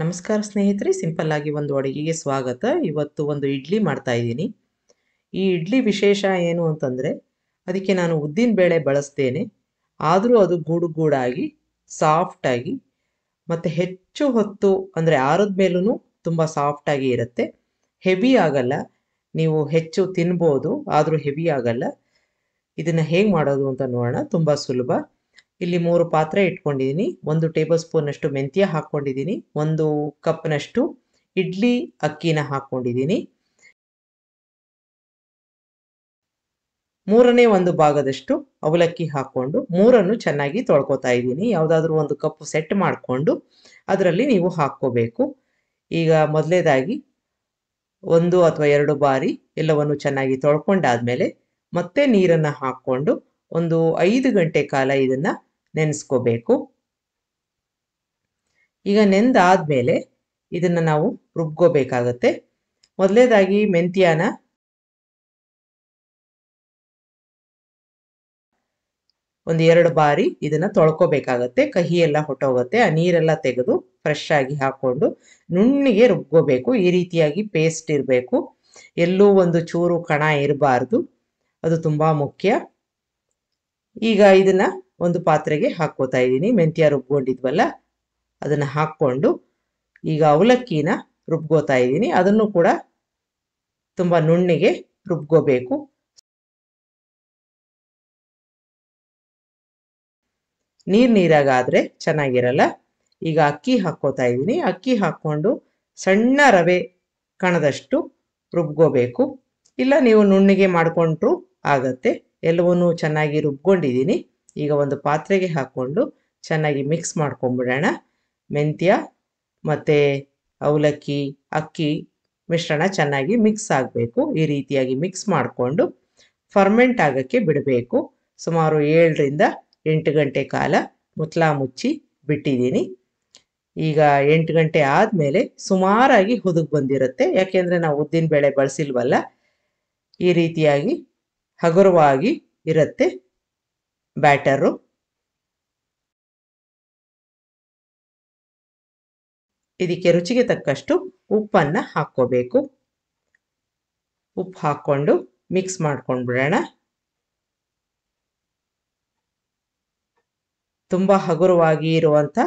ನಮಸ್ಕಾರ ಸ್ನೇಹಿತರೆ ಸಿಂಪಲ್ ಆಗಿ ಒಂದು ಅಡುಗೆಗೆ ಸ್ವಾಗತ ಇವತ್ತು ಒಂದು ಇಡ್ಲಿ ಮಾಡ್ತಾ ಇದ್ದೀನಿ ಈ ಇಡ್ಲಿ ವಿಶೇಷ ಏನು ಅಂತಂದರೆ ಅದಕ್ಕೆ ನಾನು ಉದ್ದಿನ ಬೇಳೆ ಬಳಸ್ತೇನೆ ಆದರೂ ಅದು ಗೂಡು ಗೂಡಾಗಿ ಸಾಫ್ಟಾಗಿ ಮತ್ತು ಹೆಚ್ಚು ಹೊತ್ತು ಅಂದರೆ ಆರದ ಮೇಲೂ ತುಂಬ ಸಾಫ್ಟಾಗಿ ಇರುತ್ತೆ ಹೆವಿ ಆಗಲ್ಲ ನೀವು ಹೆಚ್ಚು ತಿನ್ಬೋದು ಆದರೂ ಹೆವಿ ಆಗಲ್ಲ ಇದನ್ನು ಹೇಗೆ ಮಾಡೋದು ಅಂತ ನೋಡೋಣ ತುಂಬ ಸುಲಭ ಇಲ್ಲಿ ಮೂರು ಪಾತ್ರೆ ಇಟ್ಕೊಂಡಿದ್ದೀನಿ ಒಂದು ಟೇಬಲ್ ಸ್ಪೂನಷ್ಟು ಮೆಂತ್ಯ ಹಾಕ್ಕೊಂಡಿದ್ದೀನಿ ಒಂದು ಕಪ್ನಷ್ಟು ಇಡ್ಲಿ ಅಕ್ಕಿನ ಹಾಕ್ಕೊಂಡಿದ್ದೀನಿ ಮೂರನೇ ಒಂದು ಭಾಗದಷ್ಟು ಅವಲಕ್ಕಿ ಹಾಕ್ಕೊಂಡು ಮೂರನ್ನು ಚೆನ್ನಾಗಿ ತೊಳ್ಕೊತಾ ಇದ್ದೀನಿ ಯಾವುದಾದ್ರೂ ಒಂದು ಕಪ್ ಸೆಟ್ ಮಾಡಿಕೊಂಡು ಅದರಲ್ಲಿ ನೀವು ಹಾಕ್ಕೋಬೇಕು ಈಗ ಮೊದಲೇದಾಗಿ ಒಂದು ಅಥವಾ ಎರಡು ಬಾರಿ ಎಲ್ಲವನ್ನು ಚೆನ್ನಾಗಿ ತೊಳ್ಕೊಂಡಾದ್ಮೇಲೆ ಮತ್ತೆ ನೀರನ್ನು ಹಾಕ್ಕೊಂಡು ಒಂದು ಐದು ಗಂಟೆ ಕಾಲ ಇದನ್ನು ನೆನೆಸ್ಕೋಬೇಕು ಈಗ ನೆಂದಾದ್ಮೇಲೆ ಇದನ್ನ ನಾವು ರುಬ್ಕೋಬೇಕಾಗತ್ತೆ ಮೊದಲೇದಾಗಿ ಮೆಂತ್ಯನ ಒಂದು ಎರಡು ಬಾರಿ ಇದನ್ನ ತೊಳ್ಕೋಬೇಕಾಗತ್ತೆ ಕಹಿ ಎಲ್ಲ ಹೊಟ್ಟೋಗುತ್ತೆ ಆ ನೀರೆಲ್ಲ ತೆಗೆದು ಫ್ರೆಶ್ ಆಗಿ ಹಾಕೊಂಡು ನುಣ್ಣಿಗೆ ರುಬ್ಕೋಬೇಕು ಈ ರೀತಿಯಾಗಿ ಪೇಸ್ಟ್ ಇರಬೇಕು ಎಲ್ಲೂ ಒಂದು ಚೂರು ಕಣ ಇರಬಾರ್ದು ಅದು ತುಂಬಾ ಮುಖ್ಯ ಈಗ ಇದನ್ನ ಒಂದು ಪಾತ್ರೆಗೆ ಹಾಕೋತಾ ಇದ್ದೀನಿ ಮೆಂತ್ಯ ರುಬ್ಕೊಂಡಿದ್ವಲ್ಲ ಅದನ್ನು ಹಾಕ್ಕೊಂಡು ಈಗ ಅವಲಕ್ಕಿನ ರುಬ್ಕೋತಾ ಇದ್ದೀನಿ ಅದನ್ನು ಕೂಡ ತುಂಬ ನುಣ್ಣಿಗೆ ರುಬ್ಕೋಬೇಕು ನೀರು ನೀರಾಗಾದರೆ ಚೆನ್ನಾಗಿರಲ್ಲ ಈಗ ಅಕ್ಕಿ ಹಾಕೋತಾ ಇದ್ದೀನಿ ಅಕ್ಕಿ ಹಾಕ್ಕೊಂಡು ಸಣ್ಣ ರವೆ ಕಣದಷ್ಟು ರುಬ್ಕೋಬೇಕು ಇಲ್ಲ ನೀವು ನುಣ್ಣಗೆ ಮಾಡಿಕೊಂಡ್ರೂ ಆಗತ್ತೆ ಎಲ್ಲವನ್ನೂ ಚೆನ್ನಾಗಿ ರುಬ್ಕೊಂಡಿದ್ದೀನಿ ಈಗ ಒಂದು ಪಾತ್ರೆಗೆ ಹಾಕ್ಕೊಂಡು ಚೆನ್ನಾಗಿ ಮಿಕ್ಸ್ ಮಾಡ್ಕೊಂಬಿಡೋಣ ಮೆಂತ್ಯ ಮತ್ತು ಅವಲಕ್ಕಿ ಅಕ್ಕಿ ಮಿಶ್ರಣ ಚೆನ್ನಾಗಿ ಮಿಕ್ಸ್ ಆಗಬೇಕು ಈ ರೀತಿಯಾಗಿ ಮಿಕ್ಸ್ ಮಾಡಿಕೊಂಡು ಫರ್ಮೆಂಟ್ ಆಗೋಕ್ಕೆ ಬಿಡಬೇಕು ಸುಮಾರು ಏಳರಿಂದ ಎಂಟು ಗಂಟೆ ಕಾಲ ಮುತ್ಲಾ ಮುಚ್ಚಿ ಬಿಟ್ಟಿದ್ದೀನಿ ಈಗ ಎಂಟು ಗಂಟೆ ಆದಮೇಲೆ ಸುಮಾರಾಗಿ ಹುದುಗ್ ಬಂದಿರುತ್ತೆ ಯಾಕೆಂದರೆ ನಾವು ಉದ್ದಿನ ಬೇಳೆ ಬಳಸಿಲ್ವಲ್ಲ ಈ ರೀತಿಯಾಗಿ ಹಗುರವಾಗಿ ಇರುತ್ತೆ ಬ್ಯಾಟರು ಇದಕ್ಕೆ ರುಚಿಗೆ ತಕ್ಕಷ್ಟು ಉಪ್ಪನ್ನು ಹಾಕ್ಕೋಬೇಕು ಉಪ್ಪು ಹಾಕ್ಕೊಂಡು ಮಿಕ್ಸ್ ಮಾಡ್ಕೊಂಡು ಬಿಡೋಣ ತುಂಬ ಹಗುರವಾಗಿ ಇರುವಂಥ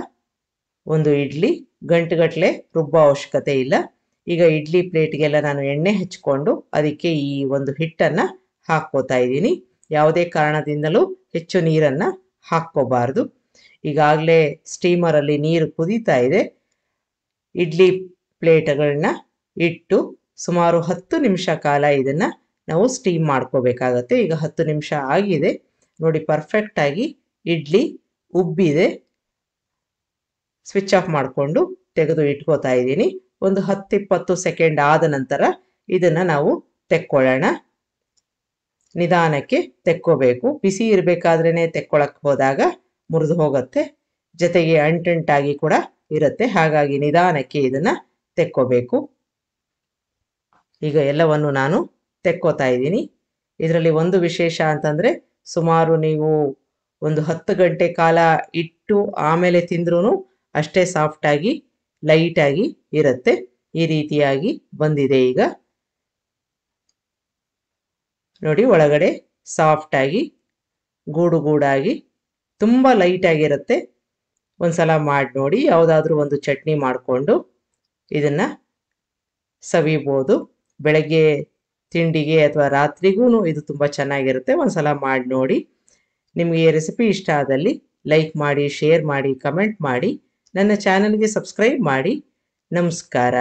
ಒಂದು ಇಡ್ಲಿ ಗಂಟುಗಟ್ಟಲೆ ರುಬ್ಬೋ ಅವಶ್ಯಕತೆ ಇಲ್ಲ ಈಗ ಇಡ್ಲಿ ಪ್ಲೇಟ್ಗೆಲ್ಲ ನಾನು ಎಣ್ಣೆ ಹಚ್ಕೊಂಡು ಅದಕ್ಕೆ ಈ ಒಂದು ಹಿಟ್ಟನ್ನು ಹಾಕ್ಕೋತಾ ಇದ್ದೀನಿ ಯಾವುದೇ ಕಾರಣದಿಂದಲೂ ಹೆಚ್ಚು ನೀರನ್ನು ಹಾಕ್ಕೋಬಾರ್ದು ಈಗಾಗಲೇ ಸ್ಟೀಮರಲ್ಲಿ ನೀರು ಕುದೀತಾ ಇದೆ ಇಡ್ಲಿ ಪ್ಲೇಟ್ಗಳನ್ನ ಇಟ್ಟು ಸುಮಾರು ಹತ್ತು ನಿಮಿಷ ಕಾಲ ಇದನ್ನು ನಾವು ಸ್ಟೀಮ್ ಮಾಡ್ಕೋಬೇಕಾಗತ್ತೆ ಈಗ ಹತ್ತು ನಿಮಿಷ ಆಗಿದೆ ನೋಡಿ ಪರ್ಫೆಕ್ಟಾಗಿ ಇಡ್ಲಿ ಉಬ್ಬಿದೆ ಸ್ವಿಚ್ ಆಫ್ ಮಾಡಿಕೊಂಡು ತೆಗೆದು ಇಟ್ಕೋತಾ ಇದ್ದೀನಿ ಒಂದು ಹತ್ತಿಪ್ಪತ್ತು ಸೆಕೆಂಡ್ ಆದ ನಂತರ ಇದನ್ನು ನಾವು ತೆಕ್ಕೊಳ್ಳೋಣ ನಿಧಾನಕ್ಕೆ ತೆಕ್ಕೋಬೇಕು ಬಿಸಿ ಇರಬೇಕಾದ್ರೇ ತೆಕ್ಕೊಳಕ್ಕೆ ಹೋದಾಗ ಮುರಿದು ಹೋಗುತ್ತೆ ಜೊತೆಗೆ ಅಂಟಂಟಾಗಿ ಕೂಡ ಇರುತ್ತೆ ಹಾಗಾಗಿ ನಿಧಾನಕ್ಕೆ ಇದನ್ನು ತೆಕ್ಕೋಬೇಕು ಈಗ ಎಲ್ಲವನ್ನು ನಾನು ತೆಕ್ಕೋತಾ ಇದ್ದೀನಿ ಇದರಲ್ಲಿ ಒಂದು ವಿಶೇಷ ಅಂತಂದರೆ ಸುಮಾರು ನೀವು ಒಂದು ಹತ್ತು ಗಂಟೆ ಕಾಲ ಇಟ್ಟು ಆಮೇಲೆ ತಿಂದ್ರೂ ಅಷ್ಟೇ ಸಾಫ್ಟಾಗಿ ಲೈಟಾಗಿ ಇರುತ್ತೆ ಈ ರೀತಿಯಾಗಿ ಬಂದಿದೆ ಈಗ ನೋಡಿ ಒಳಗಡೆ ಸಾಫ್ಟಾಗಿ ಗೂಡು ಗೂಡಾಗಿ ತುಂಬ ಲೈಟಾಗಿರುತ್ತೆ ಒಂದ್ಸಲ ಮಾಡಿ ನೋಡಿ ಯಾವುದಾದ್ರೂ ಒಂದು ಚಟ್ನಿ ಮಾಡಿಕೊಂಡು ಇದನ್ನು ಸವಿಬೋದು ಬೆಳಗ್ಗೆ ತಿಂಡಿಗೆ ಅಥವಾ ರಾತ್ರಿಗೂ ಇದು ತುಂಬ ಚೆನ್ನಾಗಿರುತ್ತೆ ಒಂದ್ಸಲ ಮಾಡಿ ನೋಡಿ ನಿಮಗೆ ರೆಸಿಪಿ ಇಷ್ಟ ಆದಲ್ಲಿ ಲೈಕ್ ಮಾಡಿ ಶೇರ್ ಮಾಡಿ ಕಮೆಂಟ್ ಮಾಡಿ ನನ್ನ ಚಾನಲ್ಗೆ ಸಬ್ಸ್ಕ್ರೈಬ್ ಮಾಡಿ ನಮಸ್ಕಾರ